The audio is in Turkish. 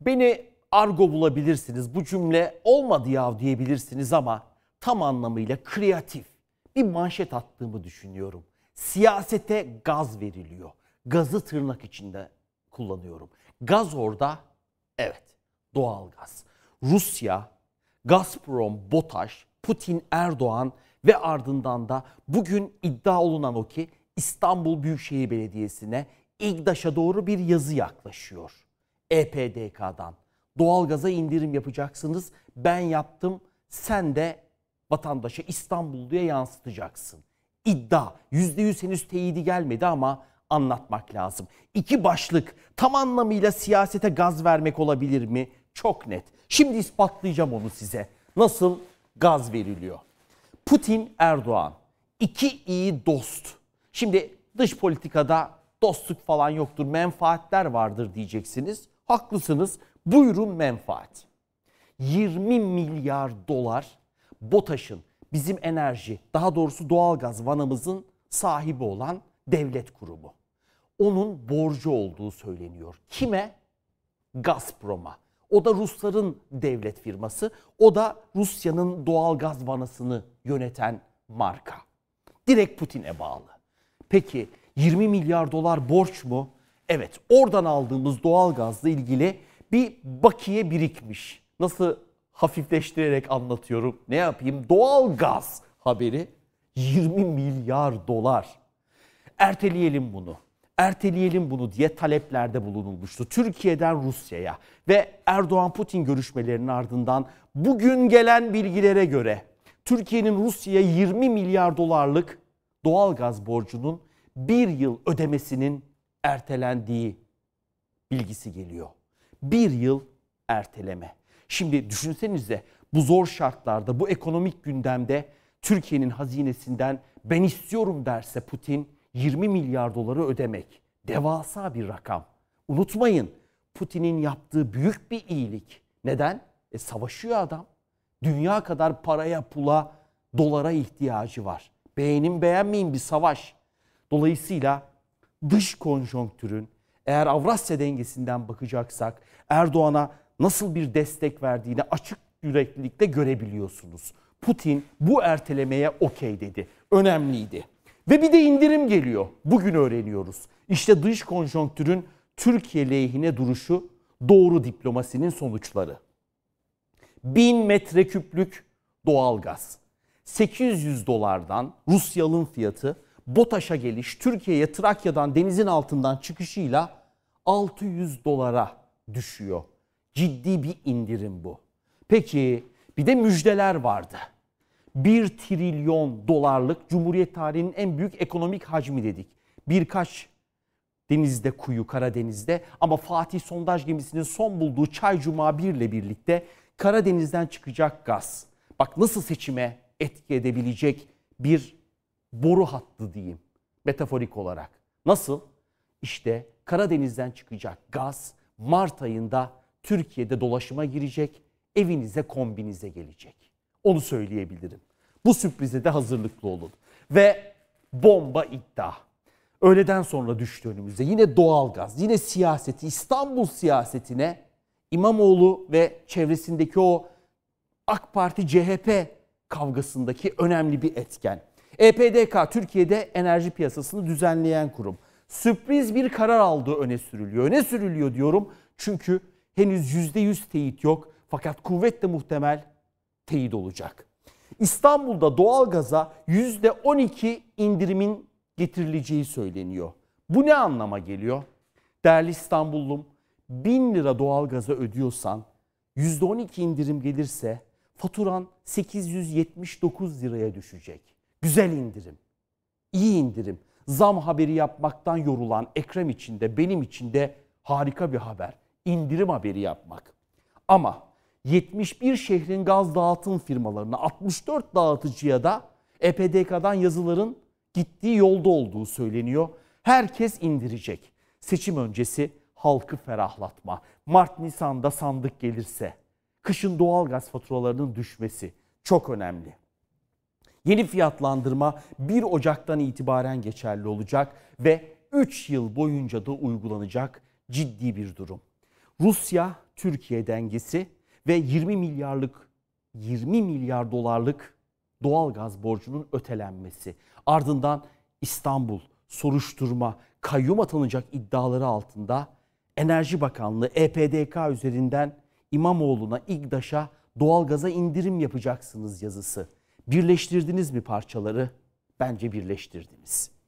Beni argo bulabilirsiniz. Bu cümle olmadı ya diyebilirsiniz ama tam anlamıyla kreatif bir manşet attığımı düşünüyorum. Siyasete gaz veriliyor. Gazı tırnak içinde kullanıyorum. Gaz orada evet doğal gaz. Rusya, Gazprom, BOTAŞ, Putin, Erdoğan ve ardından da bugün iddia olunan o ki İstanbul Büyükşehir Belediyesi'ne İGDAŞ'a doğru bir yazı yaklaşıyor. EPDK'dan. Doğalgaza indirim yapacaksınız. Ben yaptım, sen de vatandaşa İstanbulluya yansıtacaksın. İddia. yüzde yüz henüz teyidi gelmedi ama anlatmak lazım. İki başlık tam anlamıyla siyasete gaz vermek olabilir mi? Çok net. Şimdi ispatlayacağım onu size. Nasıl gaz veriliyor? Putin Erdoğan iki iyi dost. Şimdi dış politikada dostluk falan yoktur, menfaatler vardır diyeceksiniz. Haklısınız. Buyurun menfaat. 20 milyar dolar BOTAŞ'ın bizim enerji daha doğrusu doğalgaz vanamızın sahibi olan devlet kurumu. Onun borcu olduğu söyleniyor. Kime? Gazprom'a. O da Rusların devlet firması. O da Rusya'nın doğal gaz vanasını yöneten marka. Direkt Putin'e bağlı. Peki 20 milyar dolar borç mu? Evet oradan aldığımız doğal gazla ilgili bir bakiye birikmiş. Nasıl hafifleştirerek anlatıyorum ne yapayım? Doğal gaz haberi 20 milyar dolar. Erteleyelim bunu. Erteleyelim bunu diye taleplerde bulunulmuştu Türkiye'den Rusya'ya ve Erdoğan Putin görüşmelerinin ardından bugün gelen bilgilere göre Türkiye'nin Rusya'ya 20 milyar dolarlık doğal gaz borcunun bir yıl ödemesinin ertelendiği bilgisi geliyor. Bir yıl erteleme. Şimdi düşünsenize bu zor şartlarda, bu ekonomik gündemde Türkiye'nin hazinesinden ben istiyorum derse Putin 20 milyar doları ödemek. Devasa bir rakam. Unutmayın Putin'in yaptığı büyük bir iyilik. Neden? E savaşıyor adam. Dünya kadar paraya, pula, dolara ihtiyacı var. Beğenin beğenmeyin bir savaş. Dolayısıyla dış konjonktürün eğer Avrasya dengesinden bakacaksak Erdoğan'a nasıl bir destek verdiğini açık yüreklilikle görebiliyorsunuz. Putin bu ertelemeye okey dedi. Önemliydi. Ve bir de indirim geliyor. Bugün öğreniyoruz. İşte dış konjonktürün Türkiye lehine duruşu doğru diplomasinin sonuçları. Bin metreküplük doğalgaz. 800 dolardan Rusya'nın fiyatı BOTAŞ'a geliş Türkiye'ye Trakya'dan denizin altından çıkışıyla 600 dolara düşüyor. Ciddi bir indirim bu. Peki bir de müjdeler vardı. 1 trilyon dolarlık Cumhuriyet tarihinin en büyük ekonomik hacmi dedik. Birkaç denizde kuyu Karadeniz'de ama Fatih sondaj gemisinin son bulduğu Çaycuma 1 ile birlikte Karadeniz'den çıkacak gaz. Bak nasıl seçime etki edebilecek bir boru hattı diyeyim metaforik olarak. Nasıl? İşte Karadeniz'den çıkacak gaz Mart ayında Türkiye'de dolaşıma girecek, evinize kombinize gelecek. Onu söyleyebilirim. Bu sürprize de hazırlıklı olun. Ve bomba iddia. Öğleden sonra düştü önümüze. Yine doğalgaz, yine siyaseti, İstanbul siyasetine İmamoğlu ve çevresindeki o AK Parti-CHP kavgasındaki önemli bir etken. EPDK Türkiye'de enerji piyasasını düzenleyen kurum. Sürpriz bir karar aldığı öne sürülüyor. Öne sürülüyor diyorum çünkü henüz %100 teyit yok fakat kuvvetle muhtemel teyit olacak. İstanbul'da doğalgaza %12 indirimin getirileceği söyleniyor. Bu ne anlama geliyor? Değerli İstanbullum, 1000 lira doğalgaza ödüyorsan %12 indirim gelirse faturan 879 liraya düşecek. Güzel indirim, iyi indirim. Zam haberi yapmaktan yorulan Ekrem için de benim için de harika bir haber. İndirim haberi yapmak. Ama 71 şehrin gaz dağıtım firmalarına 64 dağıtıcıya da EPDK'dan yazıların gittiği yolda olduğu söyleniyor. Herkes indirecek. Seçim öncesi halkı ferahlatma. Mart Nisan'da sandık gelirse, kışın doğal gaz faturalarının düşmesi çok önemli. Yeni fiyatlandırma 1 Ocak'tan itibaren geçerli olacak ve 3 yıl boyunca da uygulanacak ciddi bir durum. Rusya Türkiye dengesi ve 20 milyarlık 20 milyar dolarlık doğal gaz borcunun ötelenmesi. Ardından İstanbul soruşturma, kayyum atanacak iddiaları altında Enerji Bakanlığı EPDK üzerinden İmamoğlu'na, İGDAŞ'a doğalgaza indirim yapacaksınız yazısı. Birleştirdiniz mi parçaları? Bence birleştirdiniz.